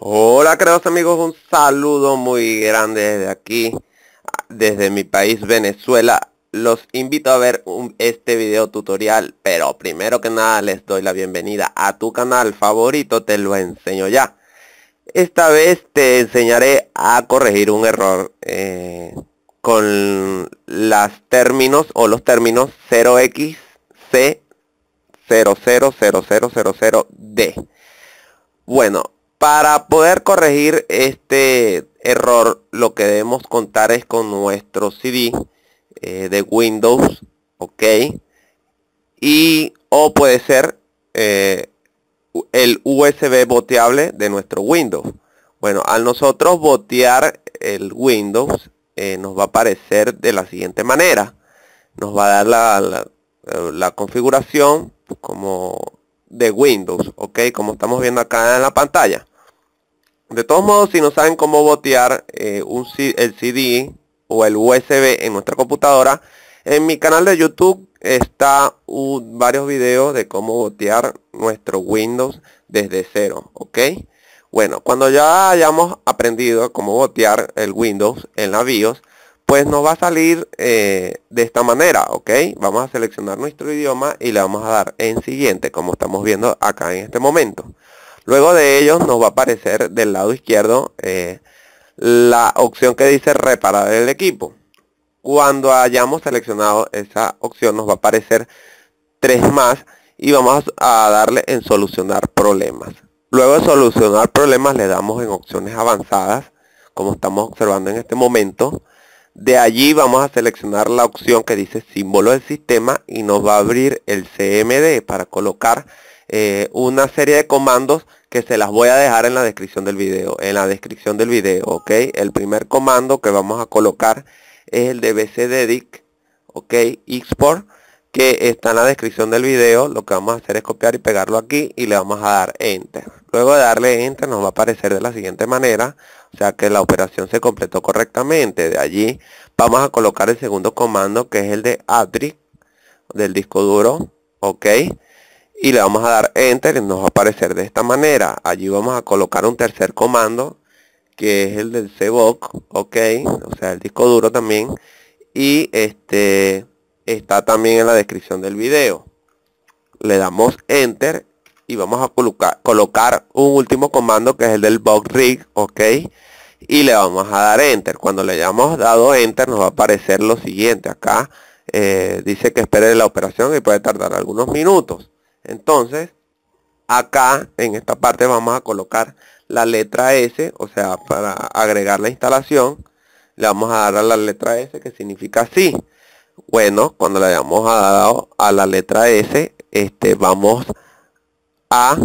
Hola, queridos amigos, un saludo muy grande desde aquí, desde mi país Venezuela. Los invito a ver este video tutorial, pero primero que nada les doy la bienvenida a tu canal favorito, te lo enseño ya. Esta vez te enseñaré a corregir un error eh, con las términos o los términos 0xc000000d. Bueno, para poder corregir este error, lo que debemos contar es con nuestro CD eh, de Windows, ¿ok? Y o puede ser eh, el USB boteable de nuestro Windows. Bueno, al nosotros botear el Windows, eh, nos va a aparecer de la siguiente manera. Nos va a dar la configuración como de Windows, ¿ok? Como estamos viendo acá en la pantalla. De todos modos, si no saben cómo botear eh, un, el CD o el USB en nuestra computadora, en mi canal de YouTube está varios videos de cómo botear nuestro Windows desde cero, ¿ok? Bueno, cuando ya hayamos aprendido cómo botear el Windows en la BIOS, pues nos va a salir eh, de esta manera, ¿ok? Vamos a seleccionar nuestro idioma y le vamos a dar en siguiente, como estamos viendo acá en este momento. Luego de ellos nos va a aparecer del lado izquierdo eh, la opción que dice reparar el equipo. Cuando hayamos seleccionado esa opción nos va a aparecer tres más y vamos a darle en solucionar problemas. Luego de solucionar problemas le damos en opciones avanzadas, como estamos observando en este momento. De allí vamos a seleccionar la opción que dice símbolo del sistema y nos va a abrir el CMD para colocar eh, una serie de comandos que se las voy a dejar en la descripción del video. En la descripción del video, ¿ok? El primer comando que vamos a colocar es el de bcdedic, ¿ok? Export, que está en la descripción del video. Lo que vamos a hacer es copiar y pegarlo aquí y le vamos a dar Enter. Luego de darle Enter nos va a aparecer de la siguiente manera, o sea que la operación se completó correctamente. De allí vamos a colocar el segundo comando que es el de Adri del disco duro, ¿ok? y le vamos a dar enter y nos va a aparecer de esta manera allí vamos a colocar un tercer comando que es el del cboc ok o sea el disco duro también y este está también en la descripción del video le damos enter y vamos a colocar, colocar un último comando que es el del bug rig ok y le vamos a dar enter cuando le hayamos dado enter nos va a aparecer lo siguiente acá eh, dice que espere la operación y puede tardar algunos minutos entonces, acá en esta parte vamos a colocar la letra S, o sea, para agregar la instalación, le vamos a dar a la letra S que significa sí. Bueno, cuando le hayamos dado a la letra S, este, vamos a...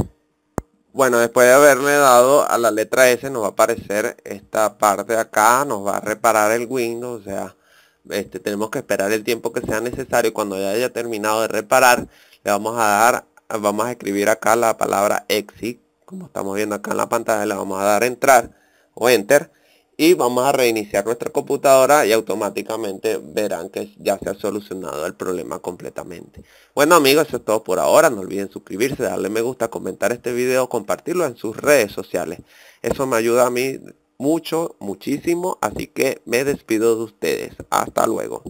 Bueno, después de haberle dado a la letra S nos va a aparecer esta parte de acá, nos va a reparar el Windows, o sea, este, tenemos que esperar el tiempo que sea necesario. Cuando ya haya terminado de reparar, le vamos a dar vamos a escribir acá la palabra exit, como estamos viendo acá en la pantalla, le vamos a dar entrar o enter y vamos a reiniciar nuestra computadora y automáticamente verán que ya se ha solucionado el problema completamente. Bueno amigos, eso es todo por ahora. No olviden suscribirse, darle me gusta, comentar este video, compartirlo en sus redes sociales. Eso me ayuda a mí mucho, muchísimo. Así que me despido de ustedes. Hasta luego.